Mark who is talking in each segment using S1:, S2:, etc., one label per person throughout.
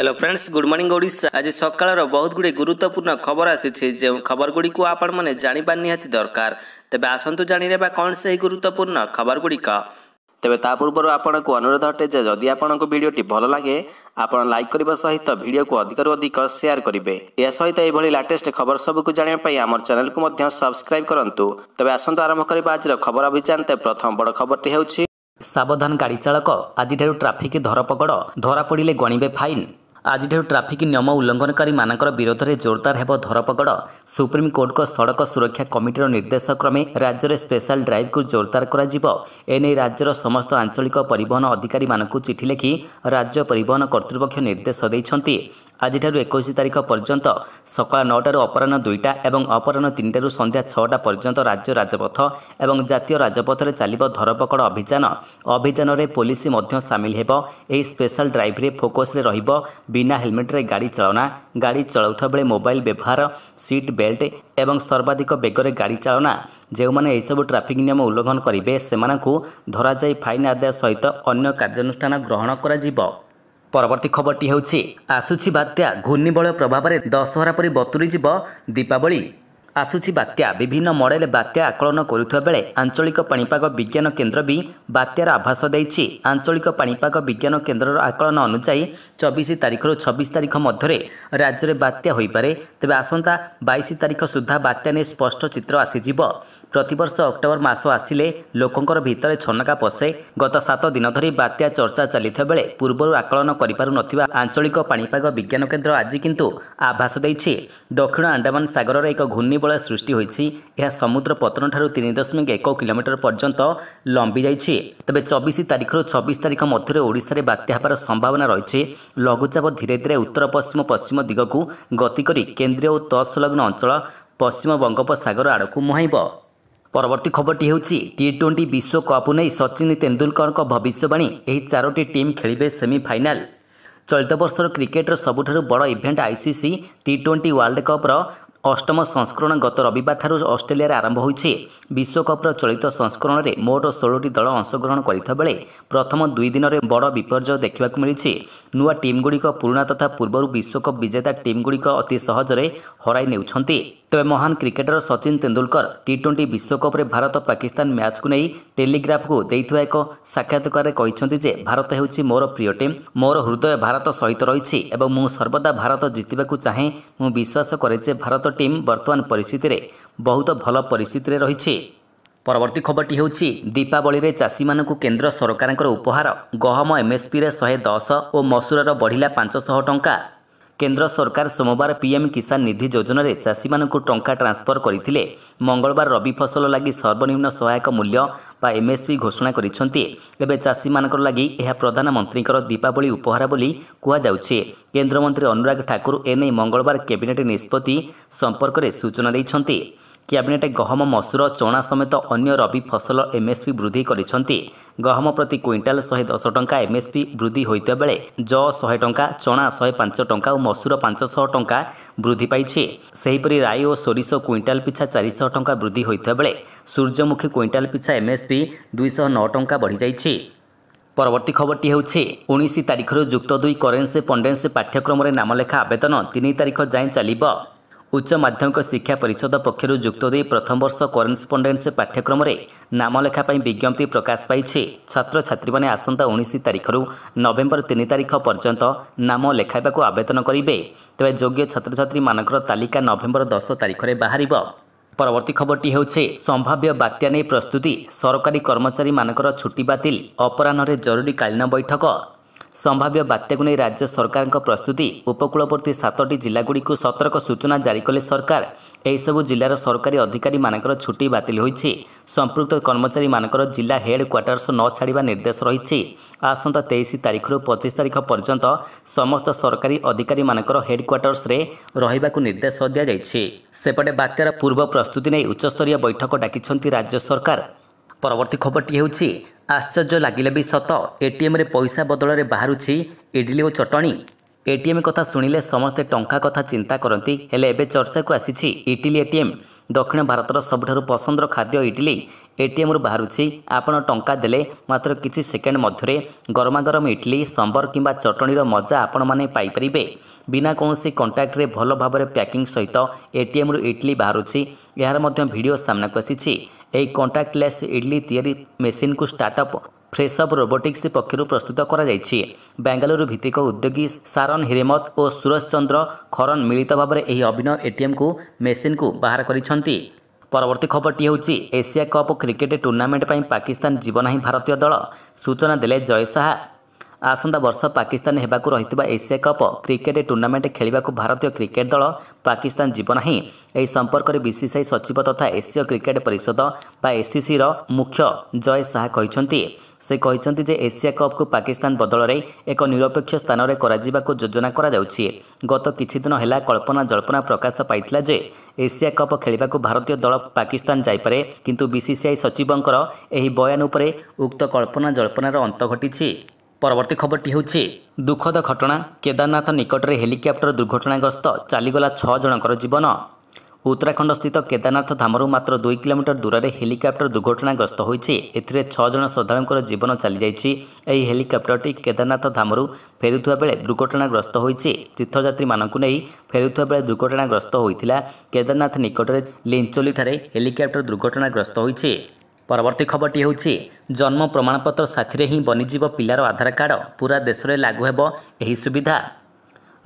S1: hello friends good morning Odisha ଆଜି ସକାଳର ବହୁତ ଗୁଡ଼ିଏ ଗୁରୁତ୍ୱପୂର୍ଣ୍ଣ ଖବର ଆସିଛି ଯେଉଁ ଖବରଗୁଡ଼ିକୁ ଆପଣମାନେ ଜାଣିବା ନିହାତି ଦରକାର ତେବେ ଆସନ୍ତୁ ଜାଣିନେବା କ'ଣ ସେହି ଗୁରୁତ୍ୱପୂର୍ଣ୍ଣ ଖବରଗୁଡ଼ିକ ତେବେ ତା ପୂର୍ବରୁ ଆପଣଙ୍କୁ ଅନୁରୋଧ ଅଟେ ଯେ ଯଦି ଆପଣଙ୍କୁ ଭିଡ଼ିଓଟି ଭଲ ଲାଗେ ଆପଣ ଲାଇକ୍ କରିବା ସହିତ ଭିଡ଼ିଓକୁ ଅଧିକରୁ ଅଧିକ ସେୟାର କରିବେ ଏହା ସହିତ ଏଭଳି ଲାଟେଷ୍ଟ ଖବର ସବୁକୁ ଜାଣିବା ପାଇଁ ଆମର ଚ୍ୟାନେଲକୁ ମଧ୍ୟ ସବସ୍କ୍ରାଇବ୍ କରନ୍ତୁ ତେବେ ଆସନ୍ତୁ ଆରମ୍ଭ କରିବା ଆଜିର ଖବର ଅଭିଯାନ ତେବେ ପ୍ରଥମ ବଡ଼ ଖବରଟି ହେଉଛି ସାବଧାନ ଗାଡ଼ି ଚାଳକ ଆଜିଠାରୁ ଟ୍ରାଫିକ୍ ଧରପଗଡ଼ ଧରା ପଡ଼ିଲେ ଗଣିବେ ଫାଇନ୍ ଆଜିଠାରୁ ଟ୍ରାଫିକ୍ ନିୟମ ଉଲ୍ଲଂଘନକାରୀମାନଙ୍କର ବିରୋଧରେ ଜୋରଦାର ହେବ ଧରପଗଡ଼ ସୁପ୍ରିମକୋର୍ଟଙ୍କ ସଡ଼କ ସୁରକ୍ଷା କମିଟିର ନିର୍ଦ୍ଦେଶକ୍ରମେ ରାଜ୍ୟରେ ସ୍ପେଶାଲ୍ ଡ୍ରାଇଭ୍କୁ ଜୋରଦାର କରାଯିବ ଏନେଇ ରାଜ୍ୟର ସମସ୍ତ ଆଞ୍ଚଳିକ ପରିବହନ ଅଧିକାରୀମାନଙ୍କୁ ଚିଠି ଲେଖି ରାଜ୍ୟ ପରିବହନ କର୍ତ୍ତୃପକ୍ଷ ନିର୍ଦ୍ଦେଶ ଦେଇଛନ୍ତି ଆଜିଠାରୁ ଏକୋଇଶ ତାରିଖ ପର୍ଯ୍ୟନ୍ତ ସକାଳ ନଅଟାରୁ ଅପରାହ୍ନ ଦୁଇଟା ଏବଂ ଅପରାହ୍ନ ତିନିଟାରୁ ସନ୍ଧ୍ୟା ଛଅଟା ପର୍ଯ୍ୟନ୍ତ ରାଜ୍ୟ ରାଜପଥ ଏବଂ ଜାତୀୟ ରାଜପଥରେ ଚାଲିବ ଧରପକଡ଼ ଅଭିଯାନ ଅଭିଯାନରେ ପୋଲିସ ମଧ୍ୟ ସାମିଲ ହେବ ଏହି ସ୍ପେଶାଲ ଡ୍ରାଇଭରେ ଫୋକସରେ ରହିବ ବିନା ହେଲମେଟରେ ଗାଡ଼ି ଚାଳନା ଗାଡ଼ି ଚଳାଉଥିବା ବେଳେ ମୋବାଇଲ ବ୍ୟବହାର ସିଟ୍ ବେଲ୍ଟ ଏବଂ ସର୍ବାଧିକ ବେଗରେ ଗାଡ଼ି ଚାଳନା ଯେଉଁମାନେ ଏହିସବୁ ଟ୍ରାଫିକ୍ ନିୟମ ଉଲ୍ଲଙ୍ଘନ କରିବେ ସେମାନଙ୍କୁ ଧରାଯାଇ ଫାଇନ୍ ଆଦାୟ ସହିତ ଅନ୍ୟ କାର୍ଯ୍ୟାନୁଷ୍ଠାନ ଗ୍ରହଣ କରାଯିବ ପରବର୍ତ୍ତୀ ଖବରଟି ହେଉଛି ଆସୁଛି ବାତ୍ୟା ଘୂର୍ଣ୍ଣିବଳୟ ପ୍ରଭାବରେ ଦଶହରା ପରି ବତୁରିଯିବ ଦୀପାବଳି ଆସୁଛି ବାତ୍ୟା ବିଭିନ୍ନ ମଡ଼େଲ ବାତ୍ୟା ଆକଳନ କରୁଥିବା ବେଳେ ଆଞ୍ଚଳିକ ପାଣିପାଗ ବିଜ୍ଞାନ କେନ୍ଦ୍ର ବି ବାତ୍ୟାର ଆଭାସ ଦେଇଛି ଆଞ୍ଚଳିକ ପାଣିପାଗ ବିଜ୍ଞାନ କେନ୍ଦ୍ରର ଆକଳନ ଅନୁଯାୟୀ ଚବିଶ ତାରିଖରୁ ଛବିଶ ତାରିଖ ମଧ୍ୟରେ ରାଜ୍ୟରେ ବାତ୍ୟା ହୋଇପାରେ ତେବେ ଆସନ୍ତା ବାଇଶ ତାରିଖ ସୁଦ୍ଧା ବାତ୍ୟା ନେଇ ସ୍ପଷ୍ଟ ଚିତ୍ର ଆସିଯିବ ପ୍ରତିବର୍ଷ ଅକ୍ଟୋବର ମାସ ଆସିଲେ ଲୋକଙ୍କର ଭିତରେ ଛନକା ପଶେ ଗତ ସାତ ଦିନ ଧରି ବାତ୍ୟା ଚର୍ଚ୍ଚା ଚାଲିଥିବା ବେଳେ ପୂର୍ବରୁ ଆକଳନ କରିପାରୁନଥିବା ଆଞ୍ଚଳିକ ପାଣିପାଗ ବିଜ୍ଞାନ କେନ୍ଦ୍ର ଆଜି କିନ୍ତୁ ଆଭାସ ଦେଇଛି ଦକ୍ଷିଣ ଆଣ୍ଡାମାନ ସାଗରରେ ଏକ ଘୂର୍ଣ୍ଣିବଳୟ ସୃଷ୍ଟି ହୋଇଛି ଏହା ସମୁଦ୍ର ପତନଠାରୁ ତିନି ଦଶମିକ ଏକ କିଲୋମିଟର ପର୍ଯ୍ୟନ୍ତ ଲମ୍ବି ଯାଇଛି ତେବେ ଚବିଶ ତାରିଖରୁ ଛବିଶ ତାରିଖ ମଧ୍ୟରେ ଓଡ଼ିଶାରେ ବାତ୍ୟା ହେବାର ସମ୍ଭାବନା ରହିଛି ଲଘୁଚାପ ଧୀରେ ଧୀରେ ଉତ୍ତର ପଶ୍ଚିମ ପଶ୍ଚିମ ଦିଗକୁ ଗତି କରି କେନ୍ଦ୍ରୀୟ ଓ ତତ୍ସଂଲଗ୍ନ ଅଞ୍ଚଳ ପଶ୍ଚିମ ବଙ୍ଗୋପସାଗର ଆଡ଼କୁ ମୁହାଁଇବ ପରବର୍ତ୍ତୀ ଖବରଟି ହେଉଛି ଟି ଟ୍ୱେଣ୍ଟି ବିଶ୍ୱକପ୍କୁ ନେଇ ସଚିନ ତେନ୍ଦୁଲକରଙ୍କ ଭବିଷ୍ୟବାଣୀ ଏହି ଚାରୋଟି ଟିମ୍ ଖେଳିବେ ସେମିଫାଇନାଲ୍ ଚଳିତ ବର୍ଷର କ୍ରିକେଟ୍ର ସବୁଠାରୁ ବଡ଼ event ICC T twenty world କପ୍ର ଅଷ୍ଟମ ସଂସ୍କରଣ ଗତ ରବିବାରଠାରୁ ଅଷ୍ଟ୍ରେଲିଆରେ ଆରମ୍ଭ ହୋଇଛି ବିଶ୍ୱକପ୍ର ଚଳିତ ସଂସ୍କରଣରେ ମୋଟ ଷୋହଳଟି ଦଳ ଅଂଶଗ୍ରହଣ କରିଥିବାବେଳେ ପ୍ରଥମ ଦୁଇ ଦିନରେ ବଡ଼ ବିପର୍ଯ୍ୟୟ ଦେଖିବାକୁ ମିଳିଛି ନୂଆ ଟିମ୍ଗୁଡ଼ିକ ପୁରୁଣା ତଥା ପୂର୍ବରୁ ବିଶ୍ୱକପ୍ ବିଜେତା ଟିମ୍ଗୁଡ଼ିକ ଅତି ସହଜରେ ହରାଇ ନେଉଛନ୍ତି ତେବେ ମହାନ cricketer Sachin Tendulkar T twenty ବିଶ୍ୱକପ୍ରେ ଭାରତ ପାକିସ୍ତାନ ମ୍ୟାଚ୍କୁ ନେଇ ଟେଲିଗ୍ରାଫକୁ ଦେଇଥିବା ଏକ ସାକ୍ଷାତକାରରେ କହିଛନ୍ତି ଯେ ଭାରତ ହେଉଛି ମୋର ପ୍ରିୟ ଟିମ୍ ମୋର ହୃଦୟ ଭାରତ ସହିତ ରହିଛି ଏବଂ ମୁଁ ସର୍ବଦା ଭାରତ ଜିତିବାକୁ ଚାହେଁ ମୁଁ ବିଶ୍ୱାସ କରେ ଯେ ଭାରତ ଟିମ୍ ବର୍ତ୍ତମାନ ପରିସ୍ଥିତିରେ ବହୁତ ଭଲ ପରିସ୍ଥିତିରେ ରହିଛି ପରବର୍ତ୍ତୀ ଖବରଟି ହେଉଛି ଦୀପାବଳିରେ ଚାଷୀମାନଙ୍କୁ କେନ୍ଦ୍ର ସରକାରଙ୍କର ଉପହାର ଗହମ ଏମ୍ଏସ୍ପିରେ ଶହେ ଦଶ ଓ ମସୁରର ବଢ଼ିଲା ପାଞ୍ଚଶହ ଟଙ୍କା କେନ୍ଦ୍ର ସରକାର ସୋମବାର ପିଏମ୍ କିଷାନ ନିଧି ଯୋଜନାରେ ଚାଷୀମାନଙ୍କୁ ଟଙ୍କା ଟ୍ରାନ୍ସଫର କରିଥିଲେ ମଙ୍ଗଳବାର ରବି ଫସଲ ଲାଗି ସର୍ବନିମ୍ନ ସହାୟକ ମୂଲ୍ୟ ବା ଏମ୍ଏସ୍ପି ଘୋଷଣା କରିଛନ୍ତି ଏବେ ଚାଷୀମାନଙ୍କର ଲାଗି ଏହା ପ୍ରଧାନମନ୍ତ୍ରୀଙ୍କର ଦୀପାବଳି ଉପହାର ବୋଲି କୁହାଯାଉଛି କେନ୍ଦ୍ରମନ୍ତ୍ରୀ ଅନୁରାଗ ଠାକୁର ଏନେଇ ମଙ୍ଗଳବାର କ୍ୟାବିନେଟ୍ ନିଷ୍ପତ୍ତି ସମ୍ପର୍କରେ ସୂଚନା ଦେଇଛନ୍ତି କ୍ୟାବିନେଟ୍ ଗହମ ମସୁର ଚଣା ସମେତ ଅନ୍ୟ ରବି ଫସଲ ଏମ୍ଏସ୍ପି ବୃଦ୍ଧି କରିଛନ୍ତି ଗହମ ପ୍ରତି କ୍ୱିଣ୍ଟାଲ ଶହେ ଦଶ ଟଙ୍କା ଏମ୍ଏସ୍ପି ବୃଦ୍ଧି ହୋଇଥିବା ବେଳେ ଯ ଶହେ ଟଙ୍କା ଚଣା ଶହେ ପାଞ୍ଚ ଟଙ୍କା ଓ ମସୁର ପାଞ୍ଚଶହ ଟଙ୍କା ବୃଦ୍ଧି ପାଇଛି ସେହିପରି ରାଇ ଓ ସୋରିଷ କ୍ୱିଣ୍ଟାଲ ପିଛା ଚାରିଶହ ଟଙ୍କା ବୃଦ୍ଧି ହୋଇଥିବା ବେଳେ ସୂର୍ଯ୍ୟମୁଖୀ କ୍ୱିଣ୍ଟାଲ ପିଛା ଏମ୍ଏସ୍ପି ଦୁଇଶହ ନଅ ଟଙ୍କା ବଢ଼ିଯାଇଛି ପରବର୍ତ୍ତୀ ଖବରଟି ହେଉଛି ଉଣେଇଶ ତାରିଖରୁ ଯୁକ୍ତ ଦୁଇ କରେନ୍ସି পন্ডেন্সি ପାଠ୍ୟକ୍ରମରେ ନାମଲେଖା ଆବେଦନ ତିନି ତାରିଖ ଯାଏଁ ଚାଲିବ ଉଚ୍ଚ ମାଧ୍ୟମିକ ଶିକ୍ଷା ପରିଷଦ ପକ୍ଷରୁ ଯୁକ୍ତ ଦୁଇ ପ୍ରଥମ ବର୍ଷ କରେସ୍ପଣ୍ଡେନ୍ସ ପାଠ୍ୟକ୍ରମରେ ନାମଲେଖା ପାଇଁ ବିଜ୍ଞପ୍ତି ପ୍ରକାଶ ପାଇଛି ଛାତ୍ରଛାତ୍ରୀମାନେ ଆସନ୍ତା ଉଣେଇଶ ତାରିଖରୁ ନଭେମ୍ବର ତିନି ତାରିଖ ପର୍ଯ୍ୟନ୍ତ ନାମ ଲେଖାଇବାକୁ ଆବେଦନ କରିବେ ତେବେ ଯୋଗ୍ୟ ଛାତ୍ରଛାତ୍ରୀମାନଙ୍କର ତାଲିକା ନଭେମ୍ବର ଦଶ ତାରିଖରେ ବାହାରିବ ପରବର୍ତ୍ତୀ ଖବରଟି ହେଉଛି ସମ୍ଭାବ୍ୟ ବାତ୍ୟା ନେଇ ପ୍ରସ୍ତୁତି ସରକାରୀ କର୍ମଚାରୀମାନଙ୍କର ଛୁଟି ବାତିଲ ଅପରାହ୍ନରେ ଜରୁରୀକାଳୀନ ବୈଠକ ସମ୍ଭାବ୍ୟ ବାତ୍ୟାକୁ ନେଇ ରାଜ୍ୟ ସରକାରଙ୍କ ପ୍ରସ୍ତୁତି ଉପକୂଳବର୍ତ୍ତୀ ସାତଟି ଜିଲ୍ଲାଗୁଡ଼ିକୁ ସତର୍କ ସୂଚନା ଜାରି କଲେ ସରକାର ଏହିସବୁ ଜିଲ୍ଲାର ସରକାରୀ ଅଧିକାରୀମାନଙ୍କର ଛୁଟି ବାତିଲ ହୋଇଛି ସମ୍ପୃକ୍ତ କର୍ମଚାରୀମାନଙ୍କର ଜିଲ୍ଲା ହେଡ୍ କ୍ୱାର୍ଟର୍ସ ନ ଛାଡ଼ିବା ନିର୍ଦ୍ଦେଶ ରହିଛି ଆସନ୍ତା ତେଇଶ ତାରିଖରୁ ପଚିଶ ତାରିଖ ପର୍ଯ୍ୟନ୍ତ ସମସ୍ତ ସରକାରୀ ଅଧିକାରୀମାନଙ୍କର ହେଡ୍ କ୍ୱାର୍ଟର୍ସରେ ରହିବାକୁ ନିର୍ଦ୍ଦେଶ ଦିଆଯାଇଛି ସେପଟେ ବାତ୍ୟାର ପୂର୍ବ ପ୍ରସ୍ତୁତି ନେଇ ଉଚ୍ଚସ୍ତରୀୟ ବୈଠକ ଡାକିଛନ୍ତି ରାଜ୍ୟ ସରକାର ପରବର୍ତ୍ତୀ ଖବରଟି ହେଉଛି ଆଶ୍ଚର୍ଯ୍ୟ ଲାଗିଲେ ବି ସତ ଏଟିଏମ୍ରେ ପଇସା ବଦଳରେ ବାହାରୁଛି ଇଡ୍ଲି ଓ ଚଟଣି ଏଟିଏମ୍ କଥା ଶୁଣିଲେ ସମସ୍ତେ ଟଙ୍କା କଥା ଚିନ୍ତା କରନ୍ତି ହେଲେ ଏବେ ଚର୍ଚ୍ଚାକୁ ଆସିଛି ଇଟିଲି ଏଟିଏମ୍ ଦକ୍ଷିଣ ଭାରତର ସବୁଠାରୁ ପସନ୍ଦର ଖାଦ୍ୟ ଇଟିଲି ଏଟିଏମ୍ରୁ ବାହାରୁଛି ଆପଣ ଟଙ୍କା ଦେଲେ ମାତ୍ର କିଛି ସେକେଣ୍ଡ ମଧ୍ୟରେ ଗରମାଗରମ ଇଟିଲି ସମ୍ବର କିମ୍ବା ଚଟଣିର ମଜା ଆପଣମାନେ ପାଇପାରିବେ ବିନା କୌଣସି କଣ୍ଟାକ୍ଟରେ ଭଲ ଭାବରେ ପ୍ୟାକିଂ ସହିତ ଏଟିଏମ୍ରୁ ଇଟିଲି ବାହାରୁଛି ଏହାର ମଧ୍ୟ ଭିଡ଼ିଓ ସାମ୍ନାକୁ ଆସିଛି ଏହି କଣ୍ଟାକ୍ଟଲେସ୍ ଇଡ୍ଲି ତିଆରି ମେସିନ୍କୁ ଷ୍ଟାର୍ଟଅପ୍ ଫ୍ରେସଅପ୍ ରୋବୋଟିକ୍ସ ପକ୍ଷରୁ ପ୍ରସ୍ତୁତ କରାଯାଇଛି ବାଙ୍ଗାଲୁରୁ ଭିତ୍ତିକ ଉଦ୍ୟୋଗୀ ସାରନ୍ ହିରେମତ ଓ ସୁରେଶ ଚନ୍ଦ୍ର ଖରନ୍ ମିଳିତ ଭାବରେ ଏହି ଅଭିନୟ ଏଟିଏମ୍କୁ ମେସିନ୍କୁ ବାହାର କରିଛନ୍ତି ପରବର୍ତ୍ତୀ ଖବରଟି ହେଉଛି ଏସିଆ କପ୍ କ୍ରିକେଟ୍ ଟୁର୍ଣ୍ଣାମେଣ୍ଟ ପାଇଁ ପାକିସ୍ତାନ ଯିବ ନାହିଁ ଭାରତୀୟ ଦଳ ସୂଚନା ଦେଲେ ଜୟ ଶାହା ଆସନ୍ତା ବର୍ଷ ପାକିସ୍ତାନ ହେବାକୁ ରହିଥିବା ଏସିଆ କପ୍ କ୍ରିକେଟ୍ ଟୁର୍ଣ୍ଣାମେଣ୍ଟ ଖେଳିବାକୁ ଭାରତୀୟ କ୍ରିକେଟ୍ ଦଳ ପାକିସ୍ତାନ ଯିବ ନାହିଁ ଏହି ସମ୍ପର୍କରେ ବିସିସିଆଇ ସଚିବ ତଥା ଏସୀୟ କ୍ରିକେଟ୍ ପରିଷଦ ବା ଏସିସିର ମୁଖ୍ୟ ଜୟ ଶାହା କହିଛନ୍ତି ସେ କହିଛନ୍ତି ଯେ ଏସିଆ କପ୍କୁ ପାକିସ୍ତାନ ବଦଳରେ ଏକ ନିରପେକ୍ଷ ସ୍ଥାନରେ କରାଯିବାକୁ ଯୋଜନା କରାଯାଉଛି ଗତ କିଛିଦିନ ହେଲା କଳ୍ପନା ଜଳ୍ପନା ପ୍ରକାଶ ପାଇଥିଲା ଯେ ଏସିଆ କପ୍ ଖେଳିବାକୁ ଭାରତୀୟ ଦଳ ପାକିସ୍ତାନ ଯାଇପାରେ କିନ୍ତୁ ବିସିସିଆଇ ସଚିବଙ୍କର ଏହି ବୟାନ ଉପରେ ଉକ୍ତ କଳ୍ପନା ଜଳ୍ପନାର ଅନ୍ତ ଘଟିଛି ପରବର୍ତ୍ତୀ ଖବରଟି ହେଉଛି ଦୁଃଖଦ ଘଟଣା କେଦାରନାଥ ନିକଟରେ ହେଲିକପ୍ଟର ଦୁର୍ଘଟଣାଗ୍ରସ୍ତ ଚାଲିଗଲା ଛଅ ଜଣଙ୍କର ଜୀବନ ଉତ୍ତରାଖଣ୍ଡସ୍ଥିତ କେଦାରନାଥ ଧାମରୁ ମାତ୍ର ଦୁଇ କିଲୋମିଟର ଦୂରରେ ହେଲିକପ୍ଟର ଦୁର୍ଘଟଣାଗ୍ରସ୍ତ ହୋଇଛି ଏଥିରେ ଛଅ ଜଣ ଶ୍ରଦ୍ଧାଳୁଙ୍କର ଜୀବନ ଚାଲିଯାଇଛି ଏହି ହେଲିକପ୍ଟରଟି କେଦାରନାଥ ଧାମରୁ ଫେରୁଥିବା ବେଳେ ଦୁର୍ଘଟଣାଗ୍ରସ୍ତ ହୋଇଛି ତୀର୍ଥଯାତ୍ରୀମାନଙ୍କୁ ନେଇ ଫେରୁଥିବା ବେଳେ ଦୁର୍ଘଟଣାଗ୍ରସ୍ତ ହୋଇଥିଲା କେଦାରନାଥ ନିକଟରେ ଲିଞ୍ଚୋଲିଠାରେ ହେଲିକପ୍ଟର ଦୁର୍ଘଟଣାଗ୍ରସ୍ତ ହୋଇଛି ପରବର୍ତ୍ତୀ ଖବରଟି ହେଉଛି ଜନ୍ମ ପ୍ରମାଣପତ୍ର ସାଥିରେ ହିଁ ବନିଯିବ ପିଲାର ଆଧାର କାର୍ଡ଼ ପୁରା ଦେଶରେ ଲାଗୁ ହେବ ଏହି ସୁବିଧା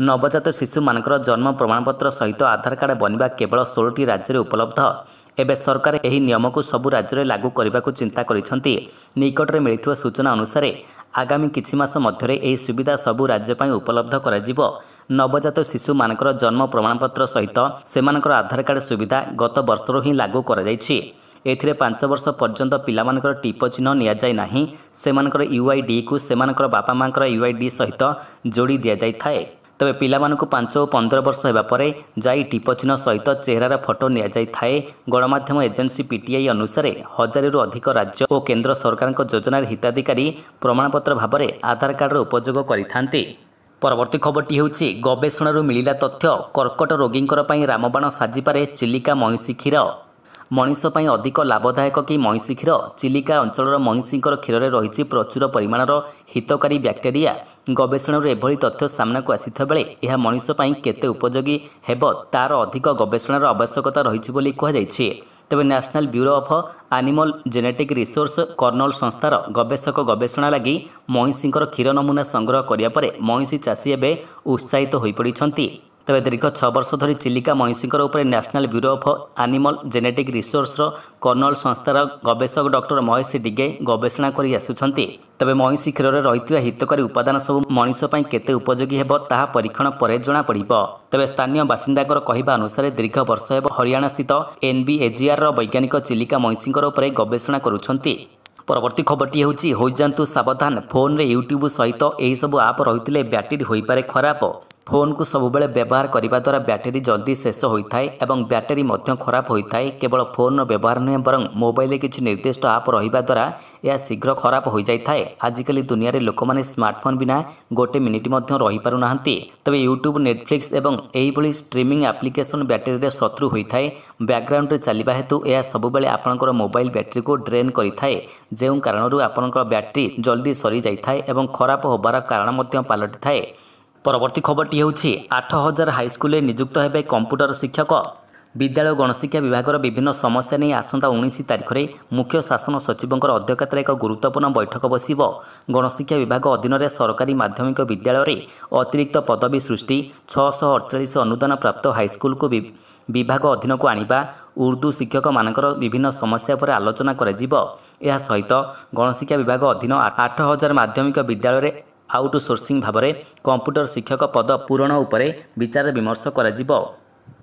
S1: ନବଜାତ ଶିଶୁମାନଙ୍କର ଜନ୍ମ ପ୍ରମାଣପତ୍ର ସହିତ ଆଧାର କାର୍ଡ଼ ବନିବା କେବଳ ଷୋହଳଟି ରାଜ୍ୟରେ ଉପଲବ୍ଧ ଏବେ ସରକାର ଏହି ନିୟମକୁ ସବୁ ରାଜ୍ୟରେ ଲାଗୁ କରିବାକୁ ଚିନ୍ତା କରିଛନ୍ତି ନିକଟରେ ମିଳିଥିବା ସୂଚନା ଅନୁସାରେ ଆଗାମୀ କିଛି ମାସ ମଧ୍ୟରେ ଏହି ସୁବିଧା ସବୁ ରାଜ୍ୟ ପାଇଁ ଉପଲବ୍ଧ କରାଯିବ ନବଜାତ ଶିଶୁମାନଙ୍କର ଜନ୍ମ ପ୍ରମାଣପତ୍ର ସହିତ ସେମାନଙ୍କର ଆଧାର କାର୍ଡ଼ ସୁବିଧା ଗତ ବର୍ଷରୁ ହିଁ ଲାଗୁ କରାଯାଇଛି ଏଥିରେ ପାଞ୍ଚ ବର୍ଷ ପର୍ଯ୍ୟନ୍ତ ପିଲାମାନଙ୍କର ଟିପ ଚିହ୍ନ ନିଆଯାଏ ନାହିଁ ସେମାନଙ୍କର ୟୁଆଇଡିକୁ ସେମାନଙ୍କର ବାପା ମାଆଙ୍କର ୟୁଆଇଡି ସହିତ ଯୋଡ଼ି ଦିଆଯାଇଥାଏ ତେବେ ପିଲାମାନଙ୍କୁ ପାଞ୍ଚ ଓ ପନ୍ଦର ବର୍ଷ ହେବା ପରେ ଯାଇ ଟିପ ଚିହ୍ନ ସହିତ ଚେହେରାର ଫଟୋ ନିଆଯାଇଥାଏ ଗଣମାଧ୍ୟମ ଏଜେନ୍ସି ପିଟିଆଇ ଅନୁସାରେ ହଜାରେରୁ ଅଧିକ ରାଜ୍ୟ ଓ କେନ୍ଦ୍ର ସରକାରଙ୍କ ଯୋଜନାରେ ହିତାଧିକାରୀ ପ୍ରମାଣପତ୍ର ଭାବରେ ଆଧାର କାର୍ଡ଼ର ଉପଯୋଗ କରିଥାନ୍ତି ପରବର୍ତ୍ତୀ ଖବରଟି ହେଉଛି ଗବେଷଣାରୁ ମିଳିଲା ତଥ୍ୟ କର୍କଟ ରୋଗୀଙ୍କର ପାଇଁ ରାମବାଣ ସାଜିପାରେ ଚିଲିକା ମଇଁଷି କ୍ଷୀର ମଣିଷ ପାଇଁ ଅଧିକ ଲାଭଦାୟକ କି ମଇଁଷି କ୍ଷୀର ଚିଲିକା ଅଞ୍ଚଳର ମଇଁଷିଙ୍କର କ୍ଷୀରରେ ରହିଛି ପ୍ରଚୁର ପରିମାଣର ହିତକାରୀ ବ୍ୟାକ୍ଟେରିଆ ଗବେଷଣାରୁ ଏଭଳି ତଥ୍ୟ ସାମ୍ନାକୁ ଆସିଥିବା ବେଳେ ଏହା ମଣିଷ ପାଇଁ କେତେ ଉପଯୋଗୀ ହେବ ତା'ର ଅଧିକ ଗବେଷଣାର ଆବଶ୍ୟକତା ରହିଛି ବୋଲି କୁହାଯାଇଛି ତେବେ national bureau of animal genetic resource Karnal ସଂସ୍ଥାର ଗବେଷକ ଗବେଷଣା ଲାଗି ମଇଁଷିଙ୍କର କ୍ଷୀର ନମୁନା ସଂଗ୍ରହ କରିବା ପରେ ମଇଁଷି ଚାଷୀ ଏବେ ଉତ୍ସାହିତ ହୋଇପଡ଼ିଛନ୍ତି ତେବେ ଦୀର୍ଘ ଛଅ ବର୍ଷ ଧରି ଚିଲିକା ମଇଁଷିଙ୍କର ଉପରେ national bureau of animal genetic ରିସୋର୍ସର କର୍ଣ୍ଣଲ ସଂସ୍ଥାର ଗବେଷକ ଡକ୍ଟର ମହେଶ ଡିଗେ ଗବେଷଣା କରି ଆସୁଛନ୍ତି ତେବେ ମଇଁଷି କ୍ଷୀରରେ ରହିଥିବା ହିତକାରୀ ଉପାଦାନ ସବୁ ମଣିଷ ପାଇଁ କେତେ ଉପଯୋଗୀ ହେବ ତାହା ପରୀକ୍ଷଣ ପରେ ଜଣାପଡ଼ିବ ତେବେ ସ୍ଥାନୀୟ ବାସିନ୍ଦାଙ୍କର କହିବା ଅନୁସାରେ ଦୀର୍ଘ ବର୍ଷ ହେବ ହରିୟାଣାସ୍ଥିତ ଏନ୍ବିଏଜିଆର୍ର ବୈଜ୍ଞାନିକ ଚିଲିକା ମଇଁଷିଙ୍କର ଉପରେ ଗବେଷଣା କରୁଛନ୍ତି ପରବର୍ତ୍ତୀ ଖବରଟି ହେଉଛି ହୋଇଯାଆନ୍ତୁ ସାବଧାନ ଫୋନ୍ରେ ୟୁଟ୍ୟୁବ୍ ସହିତ ଏହିସବୁ ଆପ୍ ରହିଥିଲେ ବ୍ୟାଟେରୀ ହୋଇପାରେ ଖରାପ ଫୋନକୁ ସବୁବେଳେ ବ୍ୟବହାର କରିବା ଦ୍ୱାରା ବ୍ୟାଟେରୀ ଜଲ୍ଦି ଶେଷ ହୋଇଥାଏ ଏବଂ ବ୍ୟାଟେରୀ ମଧ୍ୟ ଖରାପ ହୋଇଥାଏ କେବଳ ଫୋନର ବ୍ୟବହାର ନୁହେଁ ବରଂ ମୋବାଇଲରେ କିଛି ନିର୍ଦ୍ଦିଷ୍ଟ ଆପ୍ ରହିବା ଦ୍ୱାରା ଏହା ଶୀଘ୍ର ଖରାପ ହୋଇଯାଇଥାଏ ଆଜିକାଲି ଦୁନିଆରେ ଲୋକମାନେ ସ୍ମାର୍ଟଫୋନ୍ ବିନା ଗୋଟିଏ ମିନିଟ୍ ମଧ୍ୟ ରହିପାରୁନାହାନ୍ତି ତେବେ ୟୁଟ୍ୟୁବ୍ ନେଟ୍ଫ୍ଲିକ୍ସ ଏବଂ ଏହିଭଳି ଷ୍ଟ୍ରିମିଂ ଆପ୍ଲିକେସନ୍ ବ୍ୟାଟେରୀରେ ଶତ୍ରୁ ହୋଇଥାଏ ବ୍ୟାକ୍ଗ୍ରାଉଣ୍ଡରେ ଚାଲିବା ହେତୁ ଏହା ସବୁବେଳେ ଆପଣଙ୍କର ମୋବାଇଲ୍ ବ୍ୟାଟେରୀକୁ ଡ୍ରେନ୍ କରିଥାଏ ଯେଉଁ କାରଣରୁ ଆପଣଙ୍କର ବ୍ୟାଟେରୀ ଜଲ୍ଦି ସରିଯାଇଥାଏ ଏବଂ ଖରାପ ହେବାର କାରଣ ମଧ୍ୟ ପାଲଟିଥାଏ ପରବର୍ତ୍ତୀ ଖବରଟି ହେଉଛି ଆଠ ହଜାର ହାଇସ୍କୁଲରେ ନିଯୁକ୍ତ ହେବେ କମ୍ପ୍ୟୁଟର ଶିକ୍ଷକ ବିଦ୍ୟାଳୟ ଗଣଶିକ୍ଷା ବିଭାଗର ବିଭିନ୍ନ ସମସ୍ୟା ନେଇ ଆସନ୍ତା ଉଣେଇଶ ତାରିଖରେ ମୁଖ୍ୟ ଶାସନ ସଚିବଙ୍କର ଅଧ୍ୟକ୍ଷତାରେ ଏକ ଗୁରୁତ୍ୱପୂର୍ଣ୍ଣ ବୈଠକ ବସିବ ଗଣଶିକ୍ଷା ବିଭାଗ ଅଧୀନରେ ସରକାରୀ ମାଧ୍ୟମିକ ବିଦ୍ୟାଳୟରେ ଅତିରିକ୍ତ ପଦବୀ ସୃଷ୍ଟି ଛଅଶହ ଅଡ଼ଚାଳିଶ ଅନୁଦାନ ପ୍ରାପ୍ତ ହାଇସ୍କୁଲକୁ ବିଭାଗ ଅଧୀନକୁ ଆଣିବା ଉର୍ଦ୍ଦୁ ଶିକ୍ଷକମାନଙ୍କର ବିଭିନ୍ନ ସମସ୍ୟା ଉପରେ ଆଲୋଚନା କରାଯିବ ଏହା ସହିତ ଗଣଶିକ୍ଷା ବିଭାଗ ଅଧୀନ ଆଠ ହଜାର ମାଧ୍ୟମିକ ବିଦ୍ୟାଳୟରେ ଆଉଟ୍ ସୋର୍ସିଂ ଭାବରେ କମ୍ପ୍ୟୁଟର ଶିକ୍ଷକ ପଦ ପୂରଣ ଉପରେ ବିଚାର ବିମର୍ଶ କରାଯିବ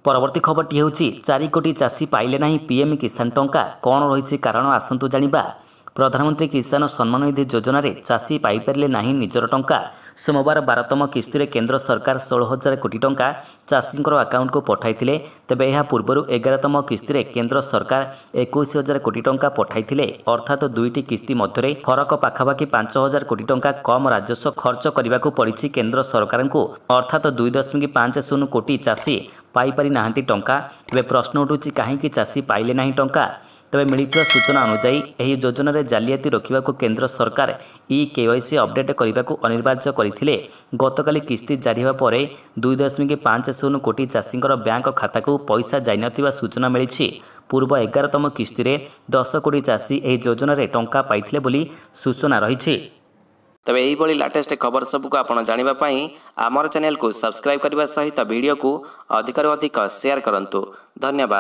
S1: ପରବର୍ତ୍ତୀ ଖବରଟି ହେଉଛି ଚାରି କୋଟି ଚାଷୀ ପାଇଲେ ନାହିଁ ପିଏମ୍ କିଷାନ ଟଙ୍କା କ'ଣ ରହିଛି କାରଣ ଆସନ୍ତୁ ଜାଣିବା ପ୍ରଧାନମନ୍ତ୍ରୀ କିଷାନ ସମ୍ମାନନିଧି ଯୋଜନାରେ ଚାଷୀ ପାଇପାରିଲେ ନାହିଁ ନିଜର ଟଙ୍କା ସୋମବାର ବାରତମ କିସ୍ତିରେ କେନ୍ଦ୍ର ସରକାର ଷୋହଳ ହଜାର କୋଟି ଟଙ୍କା ଚାଷୀଙ୍କର ଆକାଉଣ୍ଟକୁ ପଠାଇଥିଲେ ତେବେ ଏହା ପୂର୍ବରୁ ଏଗାରତମ କିସ୍ତିରେ କେନ୍ଦ୍ର ସରକାର ଏକୋଇଶ ହଜାର କୋଟି ଟଙ୍କା ପଠାଇଥିଲେ ଅର୍ଥାତ୍ ଦୁଇଟି କିସ୍ତି ମଧ୍ୟରେ ଫରକ ପାଖାପାଖି ପାଞ୍ଚ ହଜାର କୋଟି ଟଙ୍କା କମ୍ ରାଜସ୍ୱ ଖର୍ଚ୍ଚ କରିବାକୁ ପଡ଼ିଛି କେନ୍ଦ୍ର ସରକାରଙ୍କୁ ଅର୍ଥାତ୍ ଦୁଇ ଦଶମିକ ପାଞ୍ଚ ଶୂନ କୋଟି ଚାଷୀ ପାଇପାରି ନାହାନ୍ତି ଟଙ୍କା ଏବେ ପ୍ରଶ୍ନ ଉଠୁଛି କାହିଁକି ଚାଷୀ ପାଇଲେ ନାହିଁ ଟଙ୍କା ତେବେ ମିଳିଥିବା ସୂଚନା ଅନୁଯାୟୀ ଏହି ଯୋଜନାରେ ଜାଲିଆତି ରୋକିବାକୁ କେନ୍ଦ୍ର ସରକାର ଇ କେୱାଇସି ଅପଡେଟ୍ କରିବାକୁ ଅନିବାର୍ଯ୍ୟ କରିଥିଲେ ଗତକାଲି କିସ୍ତି ଜାରି ହେବା ପରେ ଦୁଇ ଦଶମିକ ପାଞ୍ଚ ଶୂନ କୋଟି ଚାଷୀଙ୍କର ବ୍ୟାଙ୍କ ଖାତାକୁ ପଇସା ଯାଇନଥିବା ସୂଚନା ମିଳିଛି ପୂର୍ବ ଏଗାରତମ କିସ୍ତିରେ ଦଶ କୋଟି ଚାଷୀ ଏହି ଯୋଜନାରେ ଟଙ୍କା ପାଇଥିଲେ ବୋଲି ସୂଚନା ରହିଛି ତେବେ ଏହିଭଳି ଲାଟେଷ୍ଟ ଖବର ସବୁକୁ ଆପଣ ଜାଣିବା ପାଇଁ ଆମର ଚ୍ୟାନେଲକୁ ସବସ୍କ୍ରାଇବ୍ କରିବା ସହିତ ଭିଡ଼ିଓକୁ ଅଧିକରୁ ଅଧିକ ସେୟାର କରନ୍ତୁ ଧନ୍ୟବାଦ